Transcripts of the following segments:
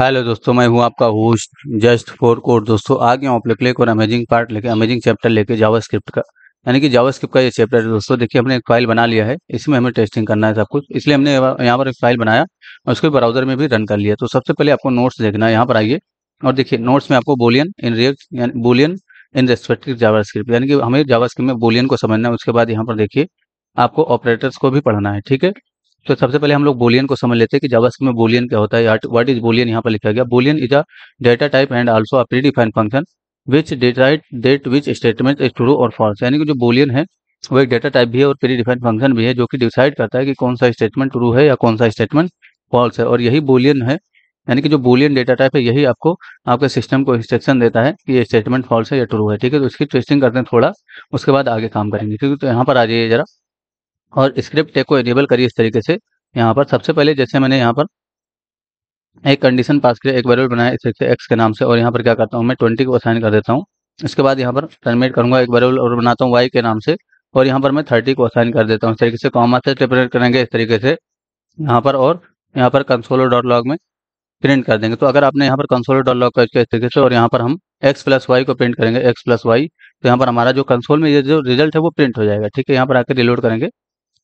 hello दोस्तों मैं हूं आपका होस्ट जस्ट फोर कोर दोस्तों आ गया हूं आप और अमेजिंग पार्ट लेके अमेजिंग चैप्टर लेके जावास्क्रिप्ट का यानी कि जावास्क्रिप्ट का ये चैप्टर है दोस्तों देखिए हमने एक फाइल बना लिया है इसमें हमें टेस्टिंग करना है सब कुछ इसलिए हमने यहाँ पर एक फाइल बनाया और उसको ब्राउजर में भी रन कर लिया तो सबसे पहले आपको नोट्स देखना है यहाँ पर आइए और देखिए नोट्स में आपको boolean in React boolean in respective script यानी कि हमें जावास्क्रिप्ट में बोलियन को समझना है उसके बाद यहाँ पर देखिए आपको ऑपरेटर्स को भी पढ़ना है ठीक है तो सबसे पहले हम लोग बोलियन को समझ लेते हैं कि जावास्क्रिप्ट में बोलियन क्या होता है व्हाट इज बोलियन यहाँ पर लिखा गया boolean is a data type and also a predefined function which decide that which statement is true और फॉल्स यानी कि जो बोलियन है वो एक डेटा टाइप भी है और प्री डिफाइंड फंक्शन भी है जो कि डिसाइड करता है कि कौन सा स्टेटमेंट ट्रू है या कौन सा स्टेटमेंट फॉल्स है और यही बोलियन है यानी कि जो बोलियन डेटा टाइप है यही आपको आपके सिस्टम को इंस्ट्रक्शन देता है कि ये स्टेटमेंट फॉल्स है या ट्रू है ठीक है तो इसकी टेस्टिंग करते हैं थोड़ा उसके बाद आगे काम करेंगे ठीक है तो यहाँ पर आ जाइए जरा और स्क्रिप्ट टेक को एनेबल करिए इस तरीके से यहाँ पर सबसे पहले जैसे मैंने यहाँ पर एक कंडीशन पास किया एक वेरियबल बनाया इस तरीके से एक्स के नाम से और यहाँ पर क्या करता हूँ मैं ट्वेंटी को असाइन कर देता हूँ इसके बाद यहाँ पर टर्मिनेट करूँगा एक वेरियबल और बनाता हूँ वाई के नाम से और यहाँ पर मैं थर्टी को असाइन कर देता हूँ इस तरीके से कॉमा से टेपरेट करेंगे इस तरीके से यहाँ पर और यहाँ पर कंसोलो डॉट लॉग में प्रिंट कर देंगे तो अगर आपने यहाँ पर कंसोल डॉट लॉग का इस तरीके से और यहाँ पर हम एक्स प्लस वाई को प्रिंट करेंगे एक्स प्लस वाई तो यहाँ पर हमारा जो कंसोल में ये जो रिजल्ट है वो प्रिंट हो जाएगा ठीक है यहाँ पर आकर रिलोड करेंगे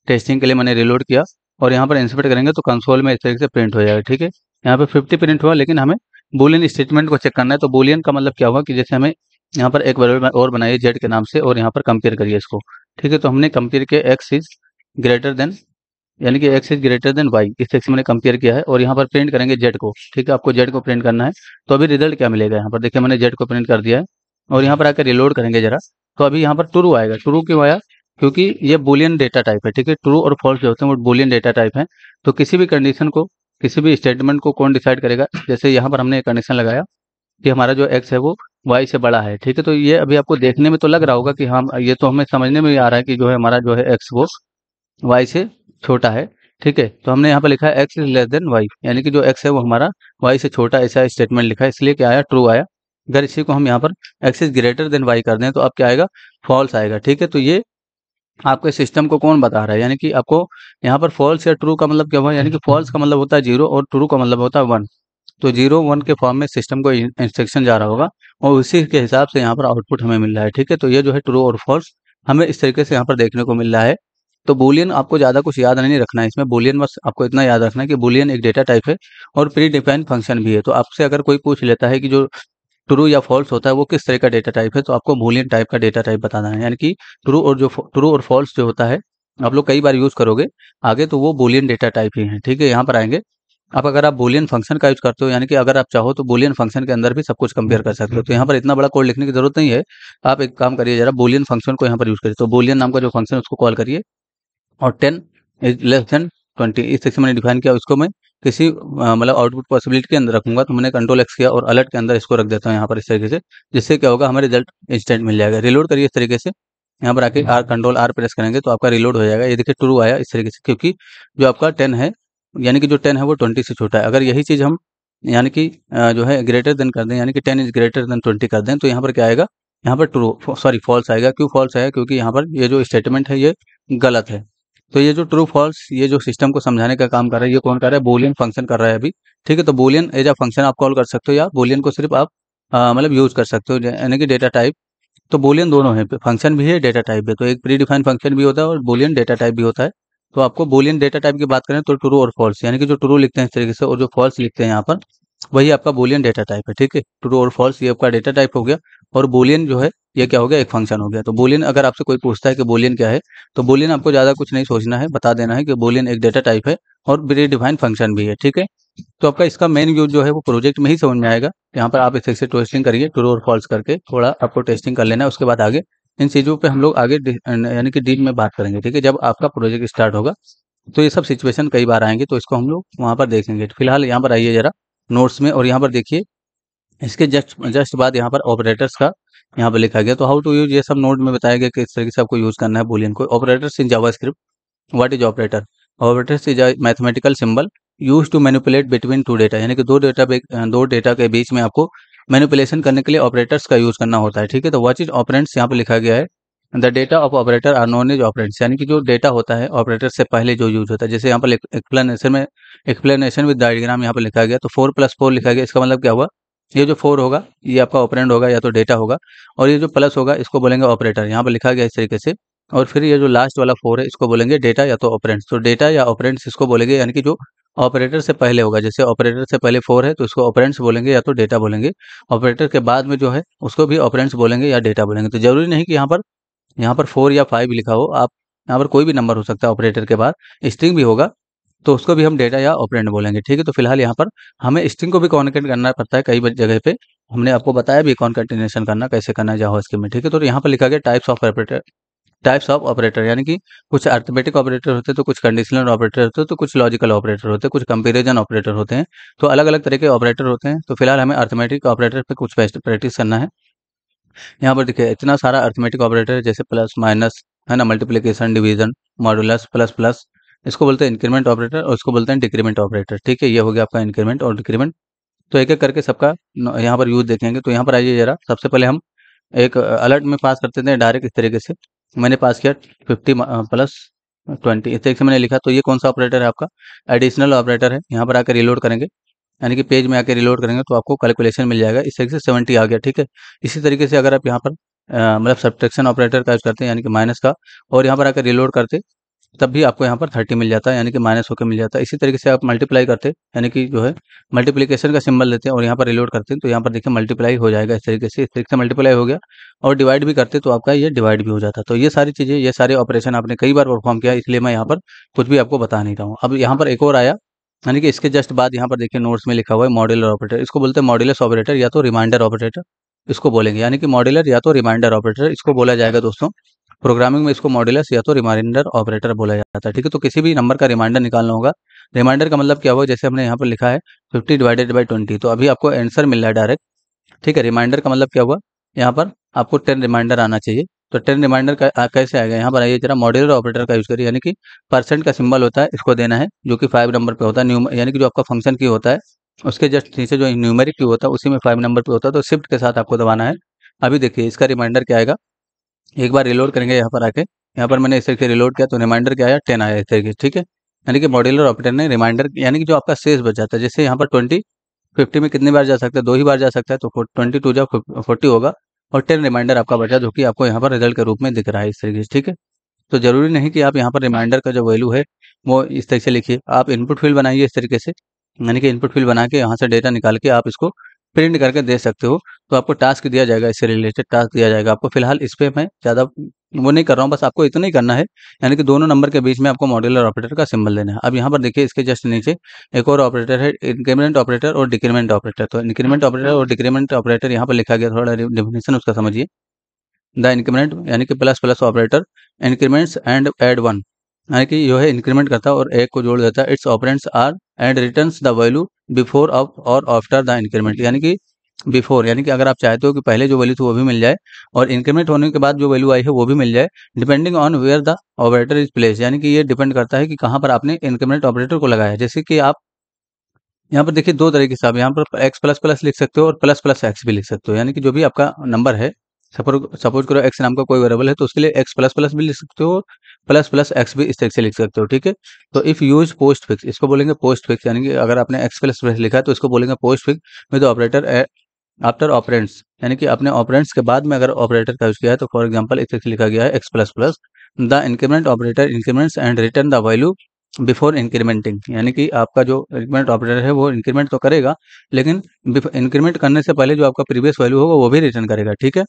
टेस्टिंग के लिए मैंने रिलोड किया और यहाँ पर इंस्पेक्ट करेंगे तो कंसोल में इस तरीके से प्रिंट हो जाएगा ठीक है यहाँ पे फिफ्टी प्रिंट हुआ लेकिन हमें बुलियन स्टेटमेंट को चेक करना है तो बुलियन का मतलब क्या हुआ कि जैसे हमें यहाँ पर एक वेरिएबल और बनाइए जेड के नाम से और यहाँ पर कंपेयर करिए इसको ठीक है तो हमने कंपेयर किया एक्स इज ग्रेटर देन यानी कि X is greater than Y इस तरीके से मैंने कंपेयर किया है और यहाँ पर प्रिंट करेंगे जेड को ठीक है आपको जेड को प्रिंट करना है तो अभी रिजल्ट क्या मिलेगा यहाँ पर देखिए मैंने जेड को प्रिंट कर दिया है और यहाँ पर आकर रिलोड करेंगे जरा तो अभी यहाँ पर ट्रू आएगा ट्रू क्यों आया क्योंकि ये बुलियन डेटा टाइप है ठीक है ट्रू और फॉल्स जो होते हैं वो बुलियन डेटा टाइप है तो किसी भी कंडीशन को किसी भी स्टेटमेंट को कौन डिसाइड करेगा जैसे यहाँ पर हमने एक कंडीशन लगाया कि हमारा जो एक्स है वो वाई से बड़ा है ठीक है तो ये अभी आपको देखने में तो लग रहा होगा कि हम ये तो हमें समझने में आ रहा है कि जो है हमारा जो है एक्स वो वाई से छोटा है ठीक है तो हमने यहाँ पर लिखा है X is less than Y यानी कि जो एक्स है वो हमारा वाई से छोटा ऐसा स्टेटमेंट लिखा है इसलिए क्या आया ट्रू आया अगर इसी को हम यहाँ पर X is greater than Y कर दें तो अब क्या आएगा फॉल्स आएगा ठीक है तो ये आपके सिस्टम को कौन बता रहा है यानी कि आपको यहाँ पर फॉल्स या ट्रू का मतलब क्या हुआ यानी कि फॉल्स का मतलब होता है जीरो और ट्रू का मतलब होता है वन तो जीरो वन के फॉर्म में सिस्टम को इंस्ट्रक्शन जा रहा होगा और उसी के हिसाब से यहाँ पर आउटपुट हमें मिल रहा है ठीक है तो ये जो है ट्रू और फॉल्स हमें इस तरीके से यहाँ पर देखने को मिल रहा है तो बुलियन आपको ज़्यादा कुछ याद नहीं रखना है इसमें बुलियन बस आपको इतना याद रखना है कि बुलियन एक डेटा टाइप है और प्री डिफाइंड फंक्शन भी है तो आपसे अगर कोई पूछ लेता है कि जो ट्रू या फॉल्स होता है वो किस तरह का डेटा टाइप है तो आपको बोलियन टाइप का डेटा टाइप बताना है यानी कि ट्रू और जो ट्रू और फॉल्स जो होता है आप लोग कई बार यूज़ करोगे आगे तो वो बोलियन डेटा टाइप ही है ठीक है यहाँ पर आएंगे आप अगर आप बोलियन फंक्शन का यूज करते हो यानी कि अगर आप चाहो तो बोलियन फंक्शन के अंदर भी सब कुछ कंपेयर कर सकते हो तो यहाँ पर इतना बड़ा कोड लिखने की जरूरत नहीं है आप एक काम करिए जरा बोलियन फंक्शन को यहाँ पर यूज करिए तो बोलियन नाम का जो फंक्शन उसको कॉल करिए और ten is less than twenty इस सेक्शन मैंने डिफाइन किया उसको मैं किसी मतलब आउटपुट पॉसिबिलिटी के अंदर रखूंगा तो मैंने कंट्रोल एक्स किया और अलर्ट के अंदर इसको रख देता हूँ यहाँ पर इस तरीके से जिससे क्या होगा हमें रिजल्ट इंस्टेंट मिल जाएगा रिलोड करिए इस तरीके से यहाँ पर आके आर कंट्रोल आर प्रेस करेंगे तो आपका रिलोड हो जाएगा ये देखिए ट्रू आया इस तरीके से क्योंकि जो आपका टेन है यानी कि जो टेन है वो ट्वेंटी से छोटा है अगर यही चीज़ हम यानी कि जो है ग्रेटर देन कर दें यानी कि ten is greater than twenty कर दें तो यहाँ पर क्या आएगा यहाँ पर ट्रू सॉरी फॉल्स आएगा क्यों फॉल्स आएगा क्योंकि यहाँ पर ये जो स्टेटमेंट है ये गलत है तो ये जो ट्रू फॉल्स ये जो सिस्टम को समझाने का काम कर रहा है ये कौन कर रहा है बोलियन फंक्शन कर रहा है अभी ठीक है तो बोलियन एज आ फंक्शन आप कॉल कर सकते हो या बोलियन को सिर्फ आप मतलब यूज कर सकते हो यानी कि डेटा टाइप तो बोलियन दोनों है फंक्शन भी है डेटा टाइप भी तो एक प्री डिफाइन फंक्शन भी होता है और बोलियन डेटा टाइप भी होता है तो आपको बोलियन डेटा टाइप की बात करें तो ट्रू और फॉल्स यानी कि जो ट्रू लिखते हैं इस तरीके से और जो फॉल्स लिखते हैं यहाँ पर वही आपका बोलियन डेटा टाइप है ठीक है ट्रू और फॉल्स ये आपका डेटा टाइप हो गया और बोलियन जो है ये क्या हो गया एक फंक्शन हो गया तो बोलियन अगर आपसे कोई पूछता है कि बोलियन क्या है तो बोलियन आपको ज़्यादा कुछ नहीं सोचना है बता देना है कि बोलियन एक डेटा टाइप है और ब्रेड डिफाइन फंक्शन भी है ठीक है तो आपका इसका मेन यूज जो है वो प्रोजेक्ट में ही समझ में आएगा यहाँ पर आप इस से टेस्टिंग करिए ट्रू और फॉल्स करके थोड़ा आपको टेस्टिंग कर लेना है उसके बाद आगे इन चीज़ों पर हम लोग आगे यानी कि डीप में बात करेंगे ठीक है जब आपका प्रोजेक्ट स्टार्ट होगा तो ये सब सिचुएशन कई बार आएंगे तो इसको हम लोग वहां पर देखेंगे फिलहाल यहाँ पर आइए जरा नोट्स में और यहाँ पर देखिए इसके जस्ट जस्ट बाद यहाँ पर ऑपरेटर्स का यहाँ पर लिखा गया तो हाउ टू यूज ये सब नोट में बताया गया कि इस तरीके से आपको यूज करना है बोलियन को operators in JavaScript what is operator operators is mathematical symbol use to manipulate between two data यानी कि दो डेटा दो डेटा के बीच में आपको मैनिपुलेशन करने के लिए ऑपरेटर्स का यूज करना होता है ठीक है तो वॉच इज ऑपरेंट्स यहाँ पर लिखा गया है the data of operator are known as operands यानी कि जो डेटा होता है ऑपरेटर से पहले जो यूज होता है जैसे यहाँ पर एक्सप्लेनेशन में एक्सप्लेनेशन विद डायग्राम यहाँ पर लिखा गया तो फोर प्लस फोर लिखा गया इसका मतलब क्या हुआ ये जो फोर होगा ये आपका ऑपरेंट होगा या तो डेटा होगा और ये जो प्लस होगा इसको बोलेंगे ऑपरेटर यहाँ पर लिखा गया इस तरीके से और फिर ये जो लास्ट वाला फोर है इसको बोलेंगे डेटा या तो ऑपरेंट तो डेटा या ऑपरेंट्स इसको बोलेंगे यानी कि जो ऑपरेटर से पहले होगा जैसे ऑपरेटर से पहले फोर है तो इसको ऑपरेंट्स बोलेंगे या तो डेटा बोलेंगे ऑपरेटर के बाद में जो है उसको भी ऑपरेंट्स बोलेंगे या डेटा बोलेंगे तो जरूरी नहीं कि यहाँ पर यहाँ पर फोर या फाइव लिखा हो आप यहाँ पर कोई भी नंबर हो सकता है ऑपरेटर के बाद स्ट्रिंग भी होगा तो उसको भी हम डेटा या ऑपरेंट बोलेंगे ठीक है तो फिलहाल यहाँ पर हमें स्ट्रिंग को भी कॉन्केट करना पड़ता है कई जगह पे हमने आपको बताया भी कॉन्केटिनेशन करना कैसे करना है इसके में ठीक है तो यहाँ पर लिखा गया types of operator types of operator यानी कि कुछ अर्थमेटिक ऑपरेटर होते हैं तो कुछ कंडीशनल ऑपरेटर होते हैं तो कुछ लॉजिकल ऑपरेटर होते हैं कुछ कंपेरिजन ऑपरेटर होते हैं तो अलग अलग तरह के ऑपरेटर होते हैं तो फिलहाल हमें अर्थमेटिक ऑपरेटर पर कुछ प्रैक्टिस करना है यहाँ पर देखिए इतना सारा अर्थमेटिक ऑपरेटर है जैसे प्लस माइनस है ना multiplication division modulus plus plus इसको बोलते हैं इंक्रीमेंट ऑपरेटर और इसको बोलते हैं डिक्रीमेंट ऑपरेटर ठीक है ये हो गया आपका इंक्रीमेंट और डिक्रीमेंट तो एक एक करके सबका यहाँ पर यूज देखेंगे तो यहाँ पर आइए जरा सबसे पहले हम एक अलर्ट में पास करते थे डायरेक्ट इस तरीके से मैंने पास किया फिफ्टी प्लस ट्वेंटी इस तरीके से मैंने लिखा तो ये कौन सा ऑपरेटर है आपका एडिशनल ऑपरेटर है यहाँ पर आकर रिलोड करेंगे यानी कि पेज में आके रिलोड करेंगे तो आपको कैलकुलेशन मिल जाएगा इस तरीके से सेवेंटी आ गया ठीक है इसी तरीके से अगर आप यहाँ पर मतलब सब्ट्रेक्शन ऑपरेटर का यूज़ करते हैं यानी कि माइनस का और यहाँ पर आकर रिलोड करते तब भी आपको यहाँ पर थर्टी मिल जाता है यानी कि माइनस होकर मिल जाता है इसी तरीके से आप मल्टीप्लाई करते यानी कि जो है मल्टीप्लीकेशन का सिंबल लेते हैं और यहाँ पर रिलोड करते हैं तो यहाँ पर देखिए मल्टीप्लाई हो जाएगा इस तरीके से इस तरीके से मल्टीप्लाई हो गया और डिवाइड भी करते तो आपका ये डिवाइड भी हो जाता तो ये सारी चीज़ें ये सारे ऑपरेशन आपने कई बार परफॉर्म किया इसलिए मैं यहाँ पर कुछ भी आपको बता नहीं रहा हूँ अब यहाँ पर एक और आया यानी कि इसके जस्ट बाद यहाँ पर देखिए नोट्स में लिखा हुआ है मॉड्यूलर ऑपरेटर इसको बोलते हैं मॉड्यूलस ऑपरेटर या तो रिमाइंडर ऑपरेटर इसको बोलेंगे यानी कि मॉड्यूलर या तो रिमाइंडर ऑपरेटर इसको बोला जाएगा दोस्तों प्रोग्रामिंग में इसको मॉड्यूलस या तो रिमाइंडर ऑपरेटर बोला जाता है ठीक है तो किसी भी नंबर का रिमाइंडर निकालना होगा रिमाइंडर का मतलब क्या होगा जैसे हमने यहाँ पर लिखा है फिफ्टी डिवाइडेड बाई ट्वेंटी तो अभी आपको आंसर मिल रहा है डायरेक्ट ठीक है रिमाइंडर का मतलब क्या हुआ यहाँ पर आपको टेन रिमाइंडर आना चाहिए तो टेन रिमाइंडर कैसे आएगा यहाँ पर आइए जरा मॉड्यूलर ऑपरेटर का यूज़ करिए यानी कि परसेंट का सिंबल होता है इसको देना है जो कि फाइव नंबर पे होता है न्यूमर यानी कि जो आपका फंक्शन की होता है उसके जस्ट नीचे जो न्यूमेरिक की होता है उसी में फाइव नंबर पे होता है तो शिफ्ट के साथ आपको दबाना है अभी देखिए इसका रिमाइंडर क्या आएगा एक बार रिलोड करेंगे यहाँ पर आके यहाँ पर मैंने इस तरीके रिलोड किया तो रिमाइंडर क्या आया टेन आया इस तरीके ठीक है यानी कि मॉड्यूलर ऑपरेटर ने रिमाइंडर यानी कि जो आपका सेस बच जाता है जैसे यहाँ पर ट्वेंटी फिफ्टी में कितनी बार जा सकता है दो ही बार जा सकता है तो ट्वेंटी टू जो फोर्टी होगा और टेन रिमाइंडर आपका बचा जो कि आपको यहाँ पर रिजल्ट के रूप में दिख रहा है इस तरीके से ठीक है तो जरूरी नहीं कि आप यहाँ पर रिमाइंडर का जो वैल्यू है वो इस तरीके से लिखिए आप इनपुट फील्ड बनाइए इस तरीके से यानी कि इनपुट फील्ड बना के यहाँ से डेटा निकाल के आप इसको प्रिंट करके दे सकते हो तो आपको टास्क दिया जाएगा इससे रिलेटेड टास्क दिया जाएगा आपको फिलहाल इस पर मैं ज़्यादा वो नहीं कर रहा हूँ बस आपको इतना ही करना है यानी कि दोनों नंबर के बीच में आपको मॉड्यूलर ऑपरेटर का सिंबल देना है अब यहाँ पर देखिए इसके जस्ट नीचे एक और ऑपरेटर है इंक्रीमेंट ऑपरेटर और डिक्रीमेंट ऑपरेटर तो इंक्रीमेंट ऑपरेटर और डिक्रीमेंट ऑपरेटर यहाँ पर लिखा गया थोड़ा डिफिनेशन उसका समझिए द इंक्रीमेंट यानी कि plus plus operator increments and add one यानी कि यो है इंक्रीमेंट करता है और एक को जोड़ देता है its operands are and return the value before of और आफ्टर द इंक्रीमेंट यानी कि बिफोर यानी कि अगर आप चाहते हो कि पहले जो वैल्यू थी वो भी मिल जाए और इंक्रीमेंट होने के बाद जो वैल्यू आई है वो भी मिल जाए depending on where the operator is place यानी कि ये डिपेंड करता है कि कहाँ पर आपने इंक्रीमेंट ऑपरेटर को लगाया है जैसे कि आप यहाँ पर देखिए दो तरीके से आप यहाँ पर एक्स प्लस प्लस लिख सकते हो और प्लस प्लस एक्स भी लिख सकते हो यानी कि जो भी आपका नंबर है सपोज करो एक्स नाम का कोई वेरिएबल है तो उसके लिए एक्स प्लस प्लस भी लिख सकते हो प्लस प्लस एक्स भी इस तरीके से लिख सकते हो ठीक है तो इफ़ यूज पोस्ट फिक्स इसको बोलेंगे पोस्ट फिक्स यानी कि अगर आपने एक्स प्लस प्लस लिखा तो इसको बोलेंगे postfix with operator after operands यानी कि अपने ऑपरेंट्स के बाद में अगर ऑपरेटर का यूज किया है तो फॉर एग्जाम्पल एक लिखा गया है x plus plus the increment operator increments and return the value before incrementing यानी कि आपका जो इंक्रीमेंट ऑपरेटर है वो इंक्रीमेंट तो करेगा लेकिन इंक्रीमेंट करने से पहले जो आपका प्रीवियस वैल्यू होगा वो भी रिटर्न करेगा ठीक है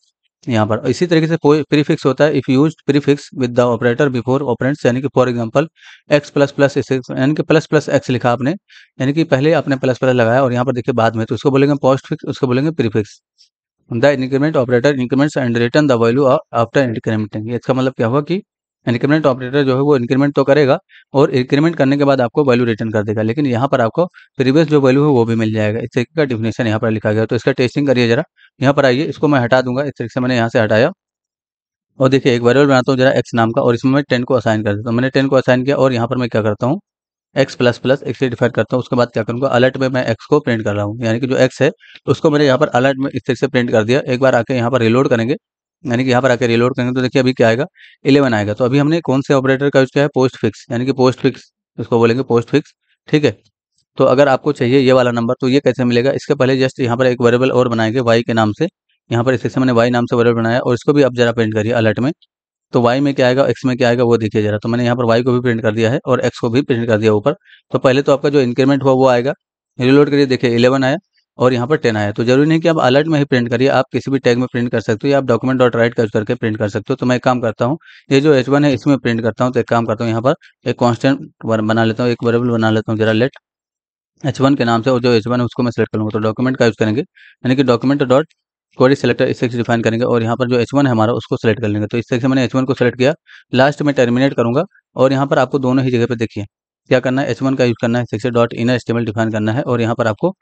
यहाँ पर इसी तरीके से प्रीफिक्स होता है if use prefix with the operator before operands यानी कि for example x plus plus यानी कि प्लस प्लस एक्स लिखा आपने यानी कि पहले आपने प्लस प्लस लगाया और यहाँ पर देखिए बाद में तो उसको बोलेंगे पोस्ट फिक्स उसको बोलेंगे prefix the increment operator increments and return the value after incrementing इसका मतलब क्या हुआ कि इंक्रीमेंट ऑपरेटर जो है वो इंक्रीमेंट तो करेगा और इंक्रीमेंट करने के बाद आपको वैल्यू रिटर्न कर देगा लेकिन यहाँ पर आपको प्रीवियस जो वैल्यू है वो भी मिल जाएगा इस तरीके का डिफिनेशन यहाँ पर लिखा गया तो इसका टेस्टिंग करिए जरा यहाँ पर आइए इसको मैं हटा दूंगा इस तरीके से मैंने यहाँ से हटाया और देखिए एक वेरिएबल बनाता हूँ जरा एक्स नाम का और इसमें मैं टेन को असाइन कर देता हूँ मैंने टेन को असाइन किया और यहाँ पर मैं क्या करता हूँ एक्स प्लस प्लस एक्स से डिफाइन करता हूँ उसके बाद क्या करूँगा अलर्ट में मैं एक्स को प्रिंट कर रहा हूँ यानी कि जो एक्स है उसको मैंने यहाँ पर अलर्ट में इस तरीके से प्रिंट कर दिया एक बार आके यहाँ पर रिलोड करेंगे यानी कि यहाँ पर आकर रिलोड करेंगे तो देखिए अभी क्या आएगा इलेवन आएगा तो अभी हमने कौन से ऑपरेटर का यूज़ किया है पोस्ट फिक्स यानी कि पोस्ट फिक्स इसको बोलेंगे पोस्ट फिक्स ठीक है तो अगर आपको चाहिए ये वाला नंबर तो ये कैसे मिलेगा इसके पहले जस्ट यहाँ पर एक वेरेबल और बनाएंगे वाई के नाम से यहाँ पर इससे मैंने वाई नाम से वेरेबल बनाया और इसको भी आप जरा प्रिंट करिए अलर्ट में तो वाई में क्या आएगा एक्स में क्या आएगा वो देखिए जरा तो मैंने यहाँ पर वाई को भी प्रिंट कर दिया है और एक्स को भी प्रिंट कर दिया ऊपर तो पहले तो आपका जो इंक्रीमेंट हुआ वो आएगा रिलोड करिए देखिए इलेवन आया और यहाँ पर टेन आया तो जरूरी नहीं कि आप अलर्ट में ही प्रिंट करिए आप किसी भी टैग में प्रिंट कर सकते हो या आप डॉक्यूमेंट डॉट राइट कर करके प्रिंट कर सकते हो तो मैं एक काम करता हूँ ये जो एच वन है इसमें प्रिंट करता हूँ तो एक काम करता हूँ यहाँ पर एक कॉन्स्टेंट बना लेता हूँ एक वेरेबल बना लेता हूँ जरा लेट एच वन के नाम से और जो एच वन है उसको मैं सिलेक्ट करूँगा तो डॉक्यूमेंट का यूज करेंगे यानी कि डॉक्यूमेंट डॉट क्वेरी सेलेक्टर इस डिफाइन करेंगे और यहाँ पर जो एच वन है हमारा उसको सिलेक्ट कर लेंगे तो इस से मैंने एच वन को सिलेक्ट किया लास्ट में टर्मिनेट करूँगा और यहाँ पर आपको दोनों ही जगह पर देखिए क्या करना है एच वन का यूज करना है डॉट इनर एस्टिमेल डिफाइन करना है और यहाँ पर आपको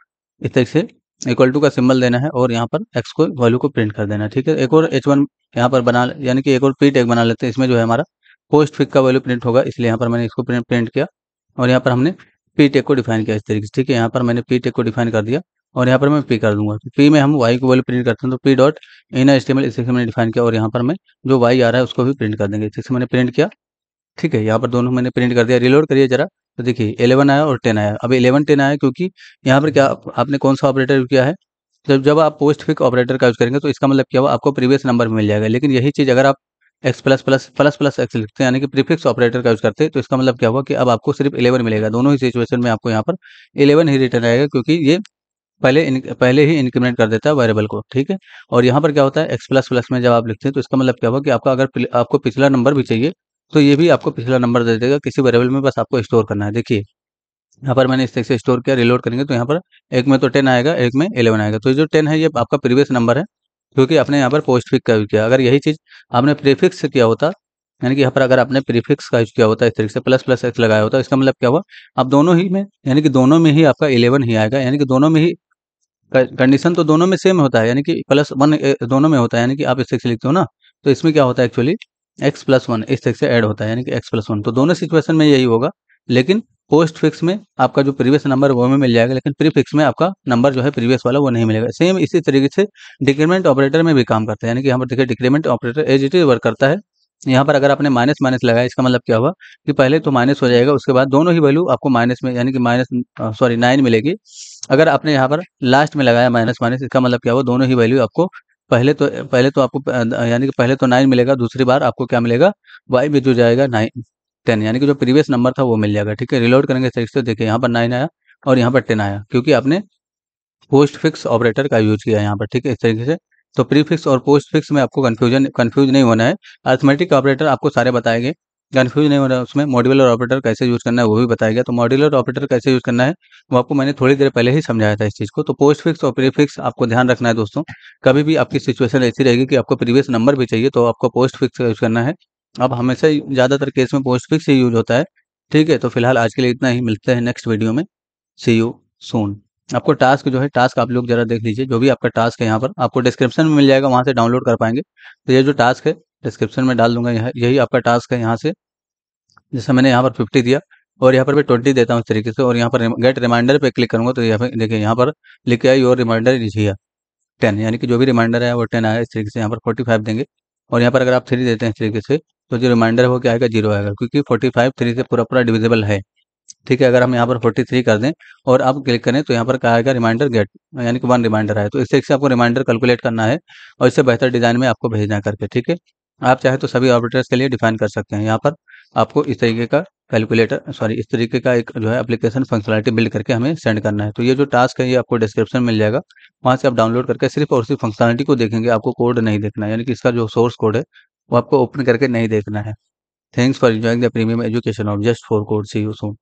इस तरह से इक्वल टू का सिंबल देना है और यहाँ पर एक्स को वैल्यू को प्रिंट कर देना है ठीक है एक और एच वन यहाँ पर बना यानी कि एक और पी टैग बना लेते हैं इसमें जो है हमारा पोस्ट फिक का वैल्यू प्रिंट होगा इसलिए यहाँ पर मैंने इसको प्रिंट प्रिंट किया और यहाँ पर हमने पी टेक को डिफाइन किया इस तरीके से ठीक है यहाँ पर मैंने पी टेक को डिफाइन कर दिया और यहाँ पर मैं पी कर दूंगा पी तो में हम वाई को वैल्यू प्रिंट करते हैं तो P dot in S T से मैंने डिफाइन किया और यहाँ पर मैं जो वाई आ रहा है उसको भी प्रिंट कर देंगे से मैंने प्रिंट किया ठीक है यहाँ पर दोनों मैंने प्रिंट कर दिया रिलोड करिए जरा तो देखिए इलेवन आया और टेन आया अब इलेवन टेन आया क्योंकि यहाँ पर क्या आपने कौन सा ऑपरेटर यूज किया है जब जब आप पोस्ट फिक ऑपरेटर का यूज करेंगे तो इसका मतलब क्या हुआ आपको प्रीवियस नंबर मिल जाएगा लेकिन यही चीज़ अगर आप x plus plus plus plus x लिखते हैं यानी कि प्रीफिक्स ऑपरेटर का यूज करते हैं तो इसका मतलब क्या हुआ कि अब आपको सिर्फ इलेवन मिलेगा दोनों ही सिचुएशन में आपको यहाँ पर इलेवन ही रिटर्न आएगा क्योंकि ये पहले इन, पहले ही इंक्रीमेंट कर देता है वेरिएबल को ठीक है और यहाँ पर क्या होता है एक्स प्लस प्लस में जब आप लिखते हैं तो इसका मतलब क्या हुआ कि आपका अगर आपको पिछला नंबर भी चाहिए तो ये भी आपको पिछला नंबर दे देगा किसी वेरेबल में बस आपको स्टोर करना है देखिए यहाँ पर मैंने इस तरीके से स्टोर किया रिलोड करेंगे तो यहाँ पर एक में तो टेन आएगा एक में इलेवन आएगा तो जो टेन है ये आपका प्रीवियस नंबर है क्योंकि आपने यहाँ पर पोस्ट फिक्स का यूज किया अगर यही चीज़ आपने प्रीफिक्स किया होता यानी कि यहाँ पर अगर आपने प्रीफिक्स का यूज किया होता इस तरीके से प्लस प्लस एक्स लगाया होता इसका मतलब क्या हुआ आप दोनों ही में यानी कि दोनों में ही आपका इलेवन ही आएगा यानी कि दोनों में ही कंडीशन तो दोनों में सेम होता है यानी कि प्लस वन दोनों में होता है यानी कि आप इस तरीके से लिखते हो ना तो इसमें क्या होता है एक्चुअली एक्स प्लस वन इस तरीके से ऐड होता है यानी कि एक्स प्लस वन तो दोनों सिचुएशन में यही होगा लेकिन पोस्ट फिक्स में आपका जो प्रीवियस नंबर वो में मिल जाएगा लेकिन फिक्स में आपका नंबर जो है प्रीवियस वाला वो नहीं मिलेगा सेम इसी तरीके से डिक्रीमेंट ऑपरेटर में भी काम करता है यानी कि यहाँ पर देखिए decrement operator as it is work करता है यहाँ पर अगर आपने माइनस माइनस लगाया इसका मतलब क्या हुआ कि पहले तो माइनस हो जाएगा उसके बाद दोनों ही वैल्यू आपको माइनस में यानी कि माइनस सॉरी नाइन मिलेगी अगर आपने यहाँ पर लास्ट में लगाया माइनस माइनस इसका मतलब क्या हुआ दोनों ही वैल्यू आपको पहले तो पहले तो आपको यानी कि पहले तो नाइन मिलेगा दूसरी बार आपको क्या मिलेगा वाई भी जो जाएगा नाइन टेन यानी कि जो प्रीवियस नंबर था वो मिल जाएगा ठीक है रिलोड करेंगे सही से तो देखिए यहाँ पर नाइन आया और यहाँ पर टेन आया क्योंकि आपने पोस्ट फिक्स ऑपरेटर का यूज किया यहाँ पर ठीक है इस तरीके से तो प्रीफिक्स और पोस्ट फिक्स में आपको कन्फ्यूजन कन्फ्यूज नहीं होना है अर्थमेटिक ऑपरेटर आपको सारे बताएंगे कन्फ्यूज नहीं हो रहा उसमें मॉड्यूलर ऑपरेटर कैसे यूज़ करना है वो भी बताया गया तो मॉड्यूलर ऑपरेटर कैसे यूज़ करना है वो आपको मैंने थोड़ी देर पहले ही समझाया था इस चीज़ को तो पोस्ट फिक्स और प्रीफिक्स आपको ध्यान रखना है दोस्तों कभी भी आपकी सिचुएशन ऐसी रहेगी कि आपको प्रीवियस नंबर भी चाहिए तो आपको पोस्ट फिक्स यूज़ करना है अब हमेशा ज़्यादातर केस में पोस्ट फिक्स ही यूज होता है ठीक है तो फिलहाल आज के लिए इतना ही मिलते हैं नेक्स्ट वीडियो में सी यू सोन आपको टास्क जो है टास्क आप लोग जरा देख लीजिए जो भी आपका टास्क है यहाँ पर आपको डिस्क्रिप्शन में मिल जाएगा वहाँ से डाउनलोड कर पाएंगे तो ये जो टास्क है डिस्क्रिप्शन में डाल दूंगा यही आपका टास्क है यहाँ से जैसे मैंने यहाँ पर फिफ्टी दिया और यहाँ पर भी ट्वेंटी देता हूँ इस तरीके से और यहाँ पर गेट रिमाइंडर पे क्लिक करूंगा तो यहाँ पर देखिए यहाँ पर लिखे आई और रिमाइंडर लिखिए टेन यानी कि जो भी रिमाइंडर है वो टेन आया इस तरीके से यहाँ पर फोर्टी फाइव देंगे और यहाँ पर अगर आप थ्री देते हैं इस तरीके से तो जो रिमाइंडर है वो क्या आएगा जीरो आएगा क्योंकि फोर्टी फाइव थ्री से पूरा पूरा डिविजिबल है ठीक है अगर हम यहाँ पर फोर्टी थ्री कर दें और आप क्लिक करें तो यहाँ पर क्या आएगा रिमाइंडर गेट यानी कि वन रिमाइंडर है तो इस तरीके से आपको रिमाइंडर कैलकुलेट करना है और इससे बेहतर डिजाइन में आपको भेजना करके ठीक है आप चाहे तो सभी ऑपरेटर्स के लिए डिफाइन कर सकते हैं यहाँ पर आपको इस तरीके का कैलकुलेटर सॉरी इस तरीके का एक जो है एप्लीकेशन फंक्शनलिटी बिल्ड करके हमें सेंड करना है तो ये जो टास्क है ये आपको डिस्क्रिप्शन मिल जाएगा वहाँ से आप डाउनलोड करके सिर्फ और सिर्फ फंक्शनलिटी को देखेंगे आपको कोड नहीं देखना है यानी कि इसका जो सोर्स कोड है वो आपको ओपन करके नहीं देखना है thanks for enjoying the premium education of just for code see you Son